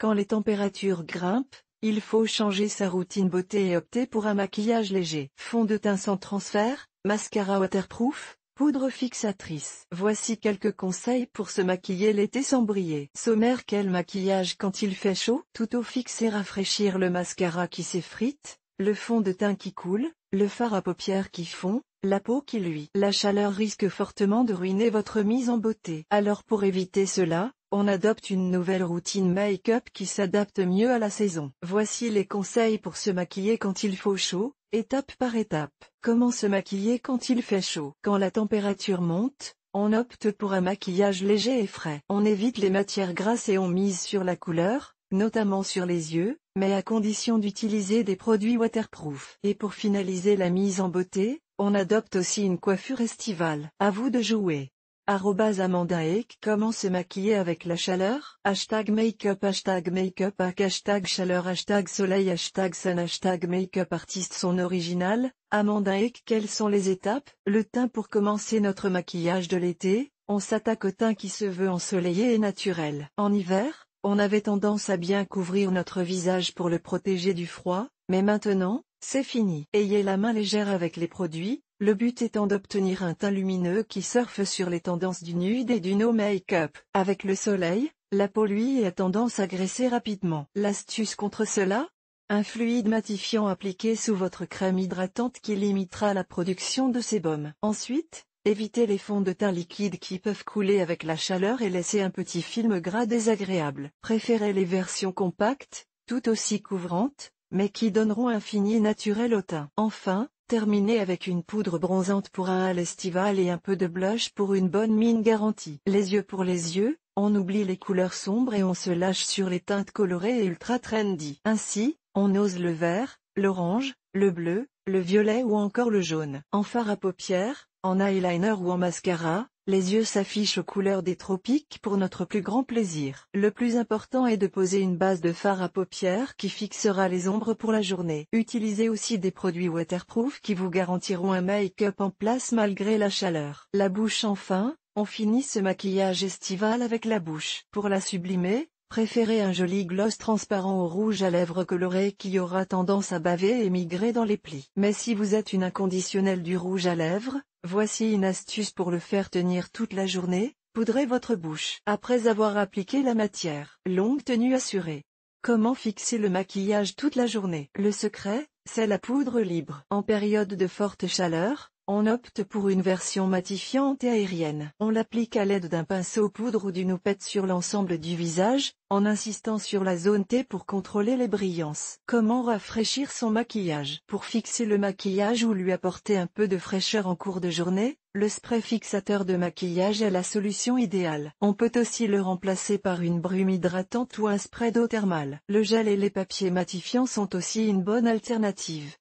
Quand les températures grimpent, il faut changer sa routine beauté et opter pour un maquillage léger. Fond de teint sans transfert, mascara waterproof, poudre fixatrice. Voici quelques conseils pour se maquiller l'été sans briller. Sommaire quel maquillage quand il fait chaud Tout au fixer rafraîchir le mascara qui s'effrite, le fond de teint qui coule, le fard à paupières qui fond, la peau qui luit. La chaleur risque fortement de ruiner votre mise en beauté. Alors pour éviter cela, on adopte une nouvelle routine make-up qui s'adapte mieux à la saison. Voici les conseils pour se maquiller quand il faut chaud, étape par étape. Comment se maquiller quand il fait chaud Quand la température monte, on opte pour un maquillage léger et frais. On évite les matières grasses et on mise sur la couleur, notamment sur les yeux, mais à condition d'utiliser des produits waterproof. Et pour finaliser la mise en beauté, on adopte aussi une coiffure estivale. À vous de jouer Amanda et Comment se maquiller avec la chaleur Hashtag makeup Hashtag makeup hack Hashtag chaleur Hashtag soleil Hashtag sun Hashtag Make-up artiste Son original Amanda Eck Quelles sont les étapes Le teint pour commencer notre maquillage de l'été, on s'attaque au teint qui se veut ensoleillé et naturel. En hiver, on avait tendance à bien couvrir notre visage pour le protéger du froid, mais maintenant, c'est fini. Ayez la main légère avec les produits, le but étant d'obtenir un teint lumineux qui surfe sur les tendances du nude et du no make-up. Avec le soleil, la peau lui a tendance à graisser rapidement. L'astuce contre cela Un fluide matifiant appliqué sous votre crème hydratante qui limitera la production de sébum. Ensuite, évitez les fonds de teint liquides qui peuvent couler avec la chaleur et laisser un petit film gras désagréable. Préférez les versions compactes, tout aussi couvrantes, mais qui donneront un fini naturel au teint. Enfin, Terminé avec une poudre bronzante pour un hal estival et un peu de blush pour une bonne mine garantie. Les yeux pour les yeux, on oublie les couleurs sombres et on se lâche sur les teintes colorées et ultra trendy. Ainsi, on ose le vert, l'orange, le bleu, le violet ou encore le jaune. En fard à paupières, en eyeliner ou en mascara, les yeux s'affichent aux couleurs des tropiques pour notre plus grand plaisir. Le plus important est de poser une base de fard à paupières qui fixera les ombres pour la journée. Utilisez aussi des produits waterproof qui vous garantiront un make-up en place malgré la chaleur. La bouche enfin, on finit ce maquillage estival avec la bouche. Pour la sublimer, Préférez un joli gloss transparent au rouge à lèvres coloré qui aura tendance à baver et migrer dans les plis. Mais si vous êtes une inconditionnelle du rouge à lèvres, Voici une astuce pour le faire tenir toute la journée, poudrez votre bouche. Après avoir appliqué la matière, longue tenue assurée. Comment fixer le maquillage toute la journée Le secret, c'est la poudre libre. En période de forte chaleur, on opte pour une version matifiante et aérienne. On l'applique à l'aide d'un pinceau poudre ou d'une houppette sur l'ensemble du visage, en insistant sur la zone T pour contrôler les brillances. Comment rafraîchir son maquillage Pour fixer le maquillage ou lui apporter un peu de fraîcheur en cours de journée, le spray fixateur de maquillage est la solution idéale. On peut aussi le remplacer par une brume hydratante ou un spray d'eau thermale. Le gel et les papiers matifiants sont aussi une bonne alternative.